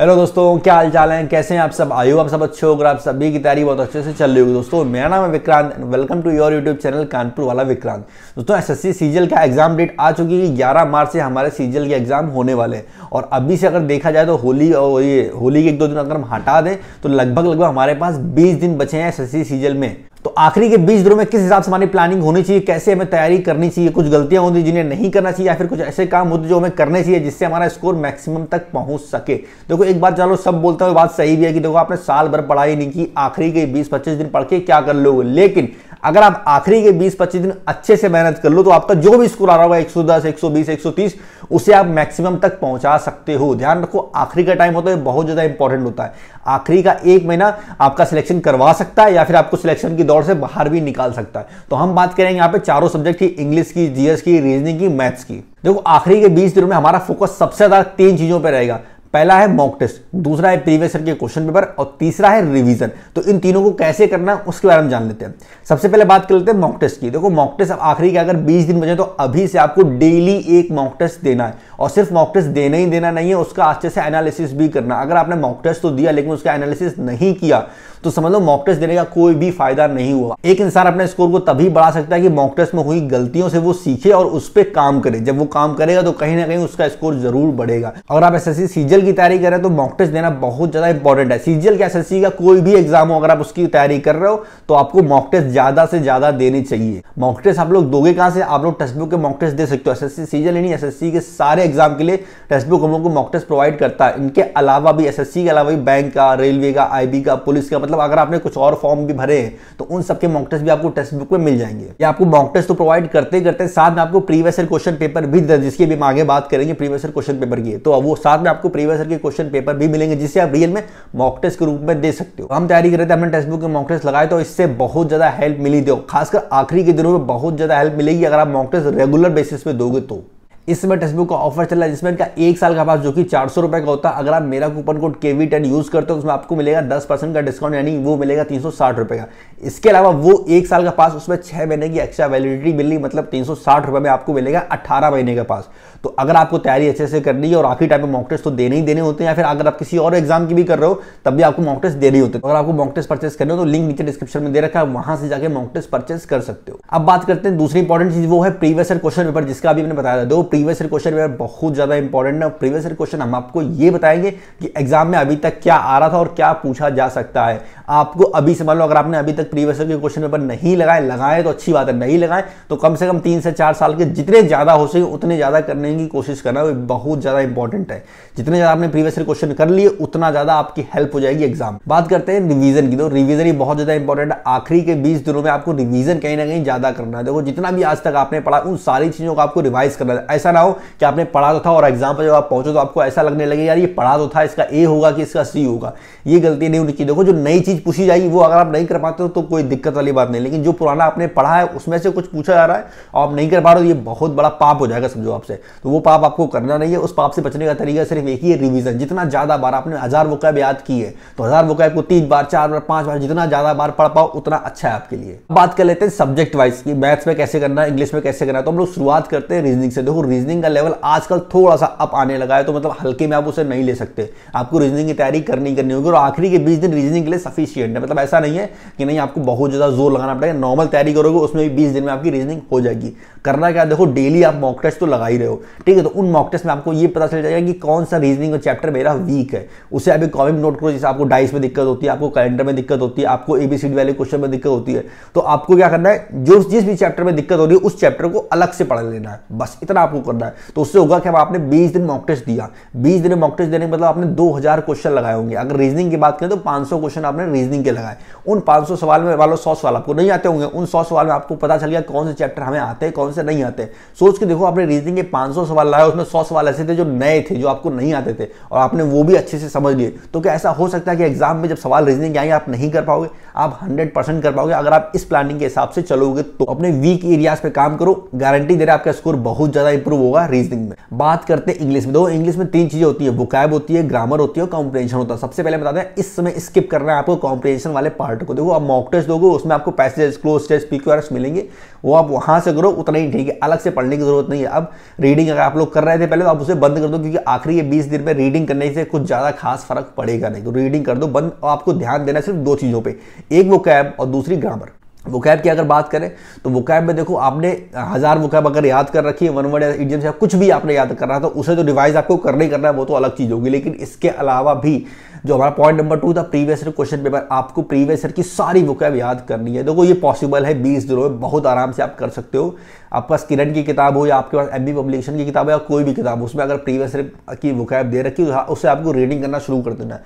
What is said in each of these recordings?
hello दोस्तों क्या हाल चाल है कैसे हैं आप सब आयु आप सब अच्छे होकर आप सभी की तैयारी बहुत अच्छे से चल रही होगी दोस्तों मेरा नाम है Vikrant and welcome to your YouTube channel Kanpur वाला विक्रांत दोस्तों एसएससी सीजल का एग्जाम डेट आ चुकी है ग्यारह मार्च से हमारे सीजल के एग्जाम होने वाले हैं और अभी से अगर देखा जाए तो होली और ये होली के एक दो दिन अगर हम हटा दें तो लगभग लगभग हमारे पास बीस दिन बचे हैं एस एस में तो आखिरी के बीच दिनों में किस हिसाब से हमारी प्लानिंग होनी चाहिए कैसे हमें तैयारी करनी चाहिए कुछ गलतियां होती जिन्हें नहीं करना चाहिए या फिर कुछ ऐसे काम होते जो हमें करने चाहिए जिससे हमारा स्कोर मैक्सिमम तक पहुंच सके देखो एक बात चलो सब बोलता हुए बात सही भी है कि देखो आपने साल भर पढ़ाई नहीं की आखिरी के बीस पच्चीस दिन पढ़ के क्या कर लोगे लेकिन अगर आप आखिरी के 20-25 दिन अच्छे से मेहनत कर लो तो आपका जो भी स्कोर आ रहा होगा 110, 120, 130 उसे आप मैक्सिमम तक पहुंचा सकते हो ध्यान रखो आखिरी का टाइम होता है बहुत ज़्यादा इंपॉर्टेंट होता है आखिरी का एक महीना आपका सिलेक्शन करवा सकता है या फिर आपको सिलेक्शन की दौड़ से बाहर भी निकाल सकता है तो हम बात करेंगे यहाँ पे चारों सब्जेक्ट की इंग्लिश की जीएस की रीजनिंग की मैथ्स की देखो आखिरी के बीस दिनों में हमारा फोकस सबसे ज़्यादा तीन चीज़ों पर रहेगा पहला है मॉक टेस्ट दूसरा है प्रीवियस ईयर के क्वेश्चन पेपर और तीसरा है रिवीजन तो इन तीनों को कैसे करना है उसके बारे में जान लेते हैं सबसे पहले बात कर लेते हैं मॉक टेस्ट की देखो मॉक टेस्ट अब आखिरी अगर 20 दिन बचे तो अभी से आपको डेली एक मॉक टेस्ट देना है और सिर्फ मॉक टेस्ट देना ही देना नहीं है उसका अच्छे से एनालिसिस भी करना अगर आपने मॉक टेस्ट तो दिया लेकिन उसका एनालिसिस नहीं किया तो समझ लो मॉक टेस्ट देने का कोई भी फायदा नहीं हुआ एक इंसान अपने स्कोर को तभी बढ़ा सकता है कि मॉक टेस्ट में हुई गलतियों से वो सीखे और उस पर काम करे जब वो काम करेगा तो कहीं ना कहीं उसका स्कोर जरूर बढ़ेगा अगर आप एस एस सीजीएल की तैयारी कर रहे हो तो मॉक टेस्ट देना बहुत ज़्यादा इंपॉर्टेंट है सीजीएल के एस का कोई भी एग्जाम हो अगर आप उसकी तैयारी कर रहे हो तो आपको मॉक टेस्ट ज़्यादा से ज़्यादा देने चाहिए मॉक टेस्ट आप लोग दोगे कहां से आप लोग टेस्ट बुक के मॉक टेस्ट दे सकते हो एस एस सीजीएल यानी एस के सारे एग्जाम के लिए टेस्ट बुक हम लोग को मॉक टेस्ट प्रोवाइड करता है इनके अलावा भी एस के अलावा भी बैंक का रेलवे का आई का पुलिस का मतलब अगर आपने कुछ और फॉर्म भी भरे हैं तो उन सबके मॉक टेस्ट भी आपको टेस्ट बुक में मिल जाएंगे या आपको मॉक टेस्ट तो प्रोवाइड करते करते साथ में आपको प्रीवियस क्वेश्चन पेपर भी जिसकी भी हम आगे बात करेंगे प्रीवियस क्वेश्चन पेपर की तो वो साथ में आपको प्रीवियस शिवा सर के क्वेश्चन पेपर भी मिलेंगे जिसे आप रियल में मॉक टेस्ट के रूप में दे सकते हो हम तैयारी कर रहे थे हमने टेक्स्ट बुक के मॉक टेस्ट लगाए तो इससे बहुत ज़्यादा हेल्प मिली दो खासकर आखिरी के दिनों में बहुत ज़्यादा हेल्प मिलेगी अगर आप मॉक टेस्ट रेगुलर बेसिस पे दोगे तो इस समय बुक का ऑफर चल रहा है जिसमें इनका एक साल का पास जो कि चार सौ रुपये का होता है अगर आप मेरा coupon code K V ten use करते हो तो उसमें आपको मिलेगा दस परसेंट का डिस्काउंट यानी वो मिलेगा तीन सौ साठ रुपये का इसके अलावा वो एक साल का पास उसमें छः महीने की एक्स्ट्रा वैलिडिटी मिल रही मतलब तीन सौ साठ रुपये में आपको मिलेगा अट्ठारह महीने का पास तो अगर आपको तैयारी अच्छे से करनी है और आखिरी टाइम में मॉक टेस्ट तो देने ही देने होते हैं या फिर अगर आप किसी और एग्जाम की भी कर रहे हो तब भी आपको मॉक टेस्ट देने होते हैं तो अगर आपको मॉक टेस्ट परचेस करने हो तो लिंक नीचे डिस्क्रिप्शन में दे रखा है वहां से जाकर मॉक टेस्ट परचेस कर सकते हो अब बात करते हैं दूसरी इंपॉर्टेंट चीज वो है प्रीवियस क्वेश्चन पेपर जिसका अभी मैंने बताया था दो प्रीवियस ईयर क्वेश्चन मेरा बहुत ज़्यादा इंपॉर्टेंट है प्रीवियस ईयर क्वेश्चन हम आपको ये बताएंगे कि एग्जाम में अभी तक क्या आ रहा था और क्या पूछा जा सकता है आपको अभी से मान लो अगर आपने अभी तक प्रीवियस ईयर के क्वेश्चन पेपर नहीं लगाए लगाए तो अच्छी बात है नहीं लगाए तो कम से कम तीन से चार साल के जितने ज़्यादा हो सके उतने ज़्यादा करने की कोशिश करना बहुत ज़्यादा इंपॉर्टेंट है जितने ज़्यादा आपने प्रीवियस ईयर क्वेश्चन कर लिए उतना ज़्यादा आपकी हेल्प हो जाएगी एग्जाम बात करते हैं रिविजन की तो रिविजन ही बहुत ज़्यादा इंपॉर्टेंट है आखिरी के बीस दिनों में आपको रिविजन कहीं ना कहीं ज़्यादा करना है देखो जितना भी आज तक आपने पढ़ा उन सारी चीज़ों को आपको रिवाइज करना है ऐसा ना हो कि आपने पढ़ा तो था और एग्जाम पर जब आप पहुंचो तो आपको ऐसा लगने लगे यार ये पढ़ा तो था इसका ए होगा कि इसका सी होगा ये गलती नहीं होनी चाहिए देखो जो नई चीज़ पूछी जाएगी वो अगर आप नहीं कर पाते हो तो कोई दिक्कत वाली बात नहीं लेकिन जो पुराना आपने पढ़ा है उसमें से कुछ पूछा जा रहा है और आप नहीं कर पा रहे हो ये बहुत बड़ा पाप हो जाएगा समझो आपसे तो वो पाप आपको करना नहीं है उस पाप से बचने का तरीका सिर्फ एक ही है रिविजन जितना ज़्यादा बार आपने हज़ार वकैब याद की है तो हज़ार वकैब को तीन बार चार बार पांच बार जितना ज़्यादा बार पढ़ पाओ उतना अच्छा है आपके लिए बात कर लेते हैं सब्जेक्ट वाइज की मैथ्स में कैसे करना है इंग्लिश में कैसे करना है तो हम लोग शुरुआत करते हैं रीजनिंग से देखो रीजनिंग का लेवल आजकल थोड़ा सा अप आने लगा है तो मतलब हल्के में आप उसे नहीं ले सकते आपको रीजनिंग की तैयारी करनी करनी होगी और आखिरी के बीस दिन रीजनिंग के लिए सफिशियंट है मतलब ऐसा नहीं है कि नहीं आपको बहुत ज़्यादा जोर लगाना पड़ेगा नॉर्मल तैयारी करोगे उसमें भी बीस दिन में आपकी रीजनिंग हो जाएगी करना क्या देखो डेली आप मॉक टेस्ट तो लगा ही रहे हो ठीक है तो उन मॉक टेस्ट में आपको ये पता चल जाएगा कि कौन सा रीजनिंग का चैप्टर मेरा वीक है उसे अभी कॉमिक नोट करो जैसे आपको डाइस में दिक्कत होती है आपको कैलेंडर में दिक्कत होती है आपको एबीसीडी वाले क्वेश्चन में दिक्कत होती है तो आपको क्या करना है जो जिस भी चैप्टर में दिक्कत हो रही है उस चैप्टर को अलग से पढ़ लेना है बस इतना आपको करना है तो उससे होगा कि आपने बीस दिन मॉक टेस्ट दिया बीस दिन मॉक टेस्ट देने के मतलब आपने दो क्वेश्चन लगाए होंगे अगर रीजनिंग की बात करें तो सौ क्वेश्चन आपने रीजनिंग के लगाए उन सौ सवाल में वालों सौ सवाल आपको नहीं आते होंगे उन सौ सवाल में आपको पता चल गया कौन से चैप्टर हमें आते हैं कौन एग्जाम से नहीं आते सोच के देखो आपने रीजनिंग के 500 सवाल लाए उसमें 100 सवाल ऐसे थे जो नए थे जो आपको नहीं आते थे और आपने वो भी अच्छे से समझ लिए तो क्या ऐसा हो सकता है कि एग्जाम में जब सवाल रीजनिंग के आएंगे आप नहीं कर पाओगे आप हंड्रेड कर पाओगे अगर आप इस प्लानिंग के हिसाब से चलोगे तो अपने वीक एरियाज पे काम करो गारंटी दे रहे आपका स्कोर बहुत ज्यादा इंप्रूव होगा रीजनिंग में बात करते हैं इंग्लिश में दो इंग्लिश में तीन चीजें होती है बुकैब होती है ग्रामर होती है और कॉम्प्रेंशन होता है सबसे पहले बता दें इस समय स्किप करना है आपको कॉम्प्रेंशन वाले पार्ट को देखो आप मॉक टेस्ट दोगे उसमें आपको पैसेज क्लोज टेस्ट पी मिलेंगे वो आप वहाँ से करो उतना ही ठीक है अलग से पढ़ने की जरूरत नहीं है अब रीडिंग अगर आप लोग कर रहे थे पहले तो आप उसे बंद कर दो क्योंकि आखिरी ये बीस दिन में रीडिंग करने से कुछ ज़्यादा खास फर्क पड़ेगा नहीं तो रीडिंग कर दो बंद और आपको ध्यान देना सिर्फ दो चीज़ों पर एक वो कैब और दूसरी ग्रामर वो कैब की अगर बात करें तो वो कैब में देखो आपने हज़ार वो कैब अगर याद कर रखी है वन वर्ड या या कुछ भी आपने याद कर रहा था उसे तो रिवाइज आपको करना ही करना है वो तो अलग चीज़ होगी लेकिन इसके अलावा भी जो हमारा पॉइंट नंबर टू था प्रीवियस ईयर क्वेश्चन पेपर आपको प्रीवियस ईयर की सारी वोकैब याद करनी है देखो ये पॉसिबल है बीस दिनों में बहुत आराम से आप कर सकते हो आपका किरण की किताब हो या आपके पास एम पब्लिकेशन की किताब हो या कोई भी किताब हो उसमें अगर प्रीवियस ईयर की बुक दे रखी हो हाँ, उससे आपको रीडिंग करना शुरू कर देना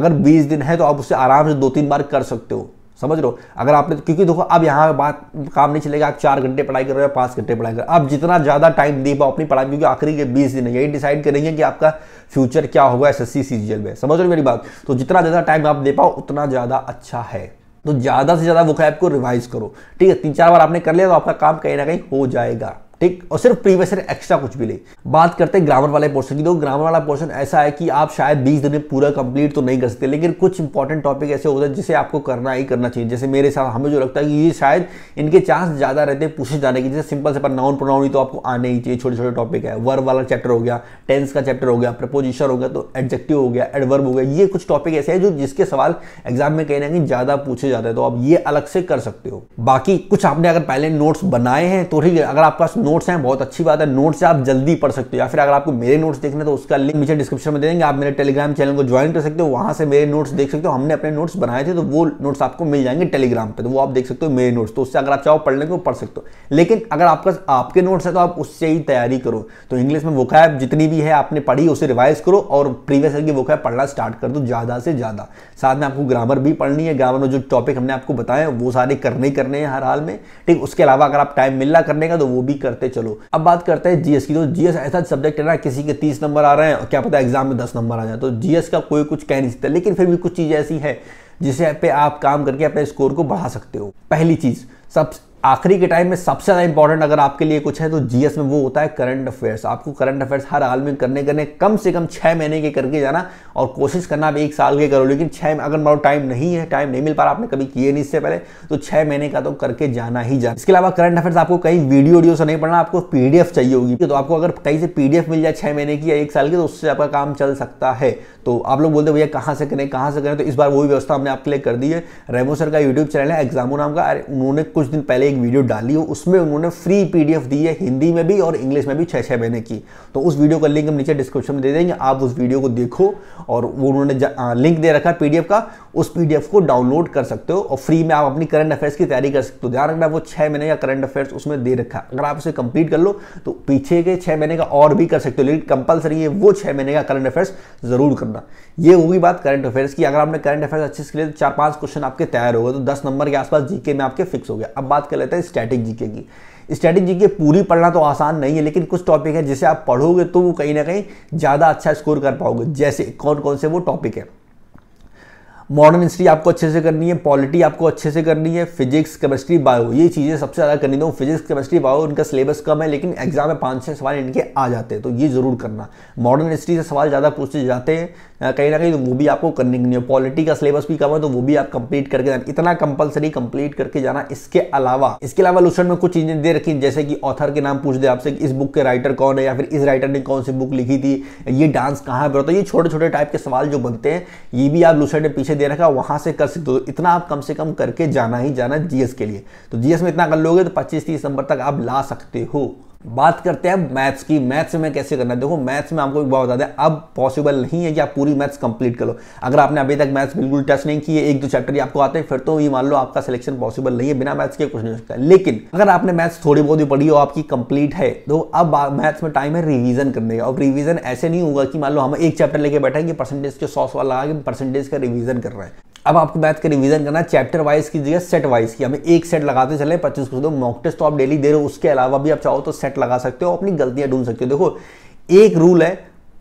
अगर बीस दिन है तो आप उससे आराम से दो तीन बार कर सकते हो समझ लो अगर आपने तो- क्योंकि देखो अब यहाँ बात काम नहीं चलेगा आप चार घंटे पढ़ाई कर रहे हो पाँच घंटे पढ़ाई कर रहे हो जितना ज़्यादा टाइम दे पाओ अपनी पढ़ाई क्योंकि आखिरी के बीस दिन है यही डिसाइड करेंगे कि आपका फ्यूचर क्या होगा एस एस में समझ लो मेरी बात तो जितना ज़्यादा टाइम आप दे पाओ उतना ज़्यादा अच्छा है तो ज़्यादा से ज़्यादा वो को रिवाइज करो ठीक है तीन चार बार आपने कर लिया तो आपका काम कहीं ना कहीं हो जाएगा ठीक और सिर्फ प्रीवियस ईयर एक्स्ट्रा कुछ भी ले बात करते हैं ग्रामर वाले पोर्शन की तो ग्रामर वाला पोर्शन ऐसा है कि आप शायद बीस दिन में पूरा कंप्लीट तो नहीं कर सकते लेकिन कुछ इंपॉर्टेंट टॉपिक ऐसे होते हैं जिसे आपको करना ही करना चाहिए जैसे मेरे साथ हमें जो लगता है कि ये शायद इनके चांस ज़्यादा रहते हैं पूछे जाने की जैसे सिंपल से पर नाउन प्रोनाउन ही तो आपको आने ही चाहिए छोटे छोटे टॉपिक है वर्ब वाला चैप्टर हो गया टेंस का चैप्टर हो गया प्रपोजिशन हो गया तो एडजेक्टिव हो गया एडवर्ब हो गया ये कुछ टॉपिक ऐसे हैं जो जिसके सवाल एग्जाम में कहीं ना कहीं ज़्यादा पूछे जाते हैं तो आप ये अलग से कर सकते हो बाकी कुछ आपने अगर पहले नोट्स बनाए हैं तो ठीक है अगर आपके पास नोट्स हैं बहुत अच्छी बात है नोट्स आप जल्दी पढ़ सकते हो या फिर अगर आपको मेरे नोट्स देखने तो उसका लिंक मुझे डिस्क्रिप्शन में दे देंगे आप मेरे टेलीग्राम चैनल को ज्वाइन कर सकते हो वहाँ से मेरे नोट्स देख सकते हो हमने अपने नोट्स बनाए थे तो वो नोट्स आपको मिल जाएंगे टेलीग्राम पर तो वो आप देख सकते हो मेरे नोट्स तो उससे अगर आप चाहो पढ़ने को पढ़ सकते हो लेकिन अगर आपका आपके नोट्स है तो आप उससे ही तैयारी करो तो इंग्लिश में वोखा जितनी भी है आपने पढ़ी उसे रिवाइज करो और प्रीवियस ईयर की वोखा पढ़ना स्टार्ट कर दो ज़्यादा से ज़्यादा साथ में आपको ग्रामर भी पढ़नी है ग्रामर में जो टॉपिक हमने आपको बताए वो सारे करने ही करने हैं हर हाल में ठीक उसके अलावा अगर आप टाइम मिल रहा करने का तो वो भी करते करते चलो अब बात करते हैं जीएस की तो जीएस ऐसा सब्जेक्ट है ना किसी के तीस नंबर आ रहे हैं क्या पता एग्जाम में दस नंबर आ जाए तो जीएस का कोई कुछ कह नहीं सकता लेकिन फिर भी कुछ चीज़ ऐसी है जिसे पे आप काम करके अपने स्कोर को बढ़ा सकते हो पहली चीज़ सब आखिरी के टाइम में सबसे ज़्यादा इंपॉर्टेंट अगर आपके लिए कुछ है तो जीएस में वो होता है करंट अफेयर्स आपको करंट अफेयर्स हर हाल में करने करने कम से कम छः महीने के करके जाना और कोशिश करना आप एक साल के करो लेकिन छः अगर मारो टाइम नहीं है टाइम नहीं मिल पा रहा आपने कभी किए नहीं इससे पहले तो छः महीने का तो करके जाना ही जाना इसके अलावा करंट अफेयर्स आपको कहीं वीडियो वीडियो से नहीं पढ़ना आपको पी चाहिए होगी तो आपको अगर कहीं से पी मिल जाए छः महीने की या एक साल की तो उससे आपका काम चल सकता है तो आप लोग बोलते भैया कहाँ से करें कहाँ से करें तो इस बार वही व्यवस्था हमने आपके लिए कर दी है रेमो सर का यूट्यूब चैनल है एग्जामो नाम का उन्होंने कुछ दिन पहले एक वीडियो डाली हूँ उसमें उन्होंने फ्री पीडीएफ दी है हिंदी में भी और इंग्लिश में भी छः छः महीने की तो उस वीडियो का लिंक हम नीचे डिस्क्रिप्शन में दे देंगे आप उस वीडियो को देखो और वो उन्होंने लिंक दे रखा है पी का उस पी को डाउनलोड कर सकते हो और फ्री में आप अपनी करंट अफेयर्स की तैयारी कर सकते हो ध्यान रखना वो छः महीने का करंट अफेयर्स उसमें दे रखा अगर आप उसे कंप्लीट कर लो तो पीछे के छः महीने का और भी कर सकते हो लेकिन कंपलसरी है वो छः महीने का करंट अफेयर्स जरूर करना ये होगी बात करंट अफेयर्स की अगर आपने करंट अफेयर्स अच्छे से लिए तो चार पाँच क्वेश्चन आपके तैयार हो गए तो दस नंबर के आसपास जीके में आपके फिक्स हो गया अब बात कर लेते हैं स्टैटिक जीके की स्टैटिक जीके पूरी पढ़ना तो आसान नहीं है लेकिन कुछ टॉपिक है जिसे आप पढ़ोगे तो वो कहीं ना कहीं ज़्यादा अच्छा स्कोर कर पाओगे जैसे कौन कौन से वो टॉपिक है मॉडर्न हिस्ट्री आपको अच्छे से करनी है पॉलिटी आपको अच्छे से करनी है फिजिक्स केमिस्ट्री बायो ये चीज़ें सबसे ज़्यादा करनी दो फिजिक्स केमिस्ट्री बायो इनका सिलेबस कम है लेकिन एग्जाम में पाँच छः सवाल इनके आ जाते हैं तो ये ज़रूर करना मॉडर्न हिस्ट्री से सवाल ज़्यादा पूछे जाते हैं कहीं ना कहीं तो वो भी आपको करने नहीं है पॉलिटी का सिलेबस भी कम है तो वो भी आप कंप्लीट करके जाना इतना कंपलसरी कंप्लीट करके जाना इसके अलावा इसके अलावा लूशन में कुछ चीज़ें दे रखी जैसे कि ऑथर के नाम पूछ दे आपसे इस बुक के राइटर कौन है या फिर इस राइटर ने कौन सी बुक लिखी थी ये डांस कहाँ पर होता है तो ये छोटे छोटे टाइप के सवाल जो बनते हैं ये भी आप लूशन में पीछे दे रखा है से कर सकते हो तो इतना आप कम से कम करके जाना ही जाना जीएस के लिए तो जीएस में इतना कर लोगे तो पच्चीस तीस नंबर तक आप ला सकते हो बात करते हैं मैथ्स की मैथ्स में कैसे करना है देखो मैथ्स में आपको एक बात बता दें अब पॉसिबल नहीं है कि आप पूरी मैथ्स कंप्लीट करो अगर आपने अभी तक मैथ्स बिल्कुल टच नहीं किए एक दो चैप्टर ही आपको आते हैं फिर तो ये मान लो आपका सिलेक्शन पॉसिबल नहीं है बिना मैथ्स के कुछ नहीं हो सकता लेकिन अगर आपने मैथ्स थोड़ी बहुत ही पढ़ी हो आपकी कंप्लीट है तो अब मैथ्स में टाइम है रिविजन करने का और रिविजन ऐसे नहीं होगा कि मान लो हम एक चैप्टर लेके बैठेंगे परसेंटेज के सौ सवाल लगा के परसेंटेज का रिविजन कर रहे हैं अब आपको मैथ का रिवीजन करना चैप्टर वाइज की जगह सेट वाइज की हमें एक सेट लगाते चले पच्चीस क्वेश्चन मॉक टेस्ट तो आप डेली दे रहे हो उसके अलावा भी आप चाहो तो सेट लगा सकते हो अपनी गलतियां ढूंढ सकते हो देखो एक रूल है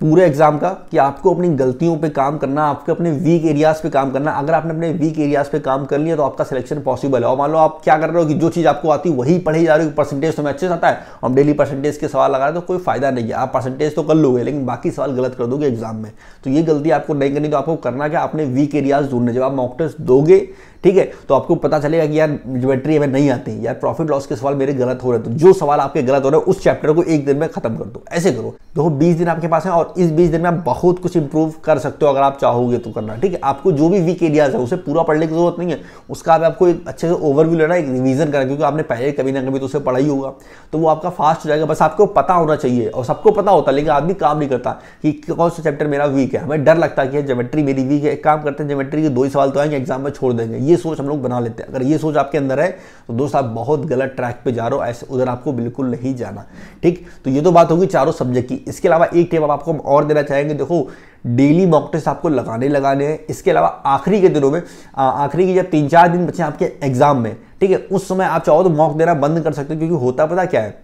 पूरे एग्जाम का कि आपको अपनी गलतियों पे काम करना आपको अपने वीक एरियाज पे काम करना अगर आपने अपने वीक एरियाज पे काम कर लिया तो आपका सिलेक्शन पॉसिबल है और मान लो आप क्या कर रहे हो कि जो चीज़ आपको आती है वही पढ़ी जा रही हो परसेंटेज तो अच्छे से आता है हम डेली परसेंटेज के सवाल लगा रहे तो कोई फायदा नहीं है आप परसेंटेज तो कर लोगे लेकिन बाकी सवाल गलत कर दोगे एग्जाम में तो ये गलती आपको नहीं करनी तो आपको करना क्या अपने वीक एरियाज ढूंढने जब आप मॉक टेस्ट दोगे ठीक है तो आपको पता चलेगा कि यार ज्योमेट्री हमें नहीं आती यार प्रॉफिट लॉस के सवाल मेरे गलत हो रहे तो जो सवाल आपके गलत हो रहे हैं उस चैप्टर को एक दिन में खत्म कर दो ऐसे करो देखो बीस दिन आपके पास है और इस बीस दिन में आप बहुत कुछ इंप्रूव कर सकते हो अगर आप चाहोगे तो करना ठीक है आपको जो भी वीक एरियाज है उसे पूरा पढ़ने की जरूरत नहीं है उसका आप आपको एक अच्छे से ओवरव्यू लेना एक रिवीजन करना क्योंकि आपने पहले कभी ना कभी तो उसे पढ़ा ही होगा तो वो आपका फास्ट हो जाएगा बस आपको पता होना चाहिए और सबको पता होता है लेकिन आदमी काम नहीं करता कि कौन सा चैप्टर मेरा वीक है हमें डर लगता है कि ज्योमेट्री मेरी वीक है एक काम करते हैं ज्योमेट्री के दो ही सवाल तो आएंगे एग्जाम में छोड़ देंगे ये सोच हम लोग बना लेते हैं अगर ये सोच आपके अंदर है तो दोस्त आप बहुत गलत ट्रैक पे जा रहे हो ऐसे उधर आपको बिल्कुल नहीं जाना ठीक तो ये तो बात होगी चारों सब्जेक्ट की इसके अलावा एक टिप आपको हम और देना चाहेंगे देखो डेली मॉक टेस्ट आपको लगाने लगाने हैं इसके अलावा आखिरी के दिनों में आखिरी के जब तीन चार दिन बचे आपके एग्जाम में ठीक है उस समय आप चाहो तो मॉक देना बंद कर सकते हो क्योंकि होता पता क्या है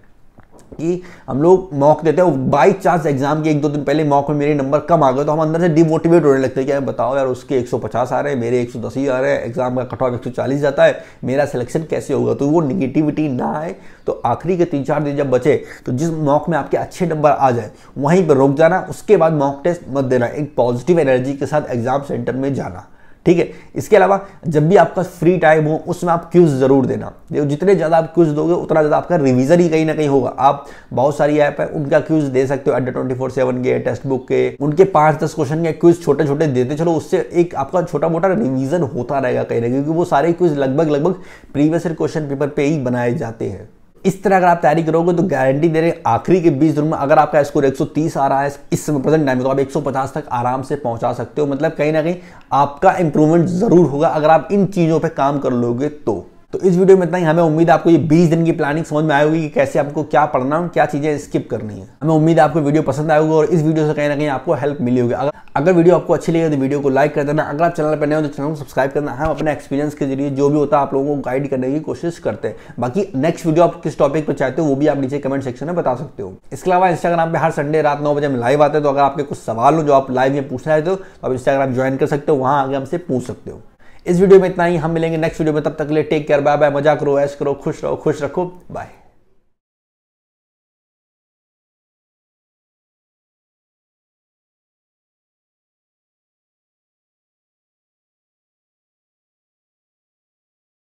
कि हम लोग मॉक देते हैं बाई चांस एग्जाम के एक दो दिन पहले मॉक में मेरे नंबर कम आ गए तो हम अंदर से डिमोटिवेट होने लगते हैं कि यार बताओ यार उसके 150 आ रहे हैं मेरे 110 ही आ रहे हैं एग्जाम का कट ऑफ एक जाता है मेरा सिलेक्शन कैसे होगा तो वो निगेटिविटी ना आए तो आखिरी के तीन चार दिन जब बचे तो जिस मॉक में आपके अच्छे नंबर आ जाए वहीं पर रुक जाना उसके बाद मॉक टेस्ट मत देना एक पॉजिटिव एनर्जी के साथ एग्जाम सेंटर में जाना ठीक है इसके अलावा जब भी आपका फ्री टाइम हो उसमें आप क्यूज ज़रूर देना जितने ज़्यादा आप क्यूज दोगे उतना ज़्यादा आपका रिवीजन ही कहीं ना कहीं होगा आप बहुत सारी ऐप है उनका क्यूज दे सकते हो अड्डा ट्वेंटी फोर सेवन के टेक्स्ट बुक के उनके पाँच दस क्वेश्चन के क्यूज छोटे छोटे देते चलो उससे एक आपका छोटा मोटा रिविजन होता रहेगा कहीं ना क्योंकि वो सारे क्यूज लगभग लगभग प्रीवियस ईयर क्वेश्चन पेपर पे ही बनाए जाते हैं इस तरह अगर आप तैयारी करोगे तो गारंटी दे रहे आखिरी के बीस दिन में अगर आपका स्कोर 130 आ रहा है इस समय प्रेजेंट टाइम में तो आप 150 तक आराम से पहुंचा सकते हो मतलब कहीं ना कहीं आपका इंप्रूवमेंट ज़रूर होगा अगर आप इन चीज़ों पर काम कर लोगे तो तो इस वीडियो में इतना ही हमें उम्मीद है आपको ये 20 दिन की प्लानिंग समझ में आई होगी कि कैसे आपको क्या पढ़ना है क्या चीज़ें स्किप करनी है हमें उम्मीद है आपको वीडियो पसंद आएगी और इस वीडियो से कहीं ना कहीं आपको हेल्प मिली होगी अगर अगर वीडियो आपको अच्छी लगे तो वीडियो को लाइक कर देना अगर आप चैनल पर नए हो तो चैनल को सब्सक्राइब करना हम अपने एक्सपीरियंस के जरिए जो भी होता है आप लोगों को गाइड करने की कोशिश करते हैं बाकी नेक्स्ट वीडियो आप किस टॉपिक पर चाहते हो वो भी आप नीचे कमेंट सेक्शन में बता सकते हो इसके अलावा इंस्टाग्राम पर हर संडे रात नौ बजे हम लाइव आते हैं तो अगर आपके कुछ सवाल हो जो आप लाइव में पूछना चाहते हो तो आप इंस्टाग्राम ज्वाइन कर सकते हो वहाँ आगे हमसे पूछ सकते हो इस वीडियो में इतना ही हम मिलेंगे नेक्स्ट वीडियो में तब तक के लिए टेक केयर बाय बाय मजा करो ऐश करो खुश रहो खुश रखो बाय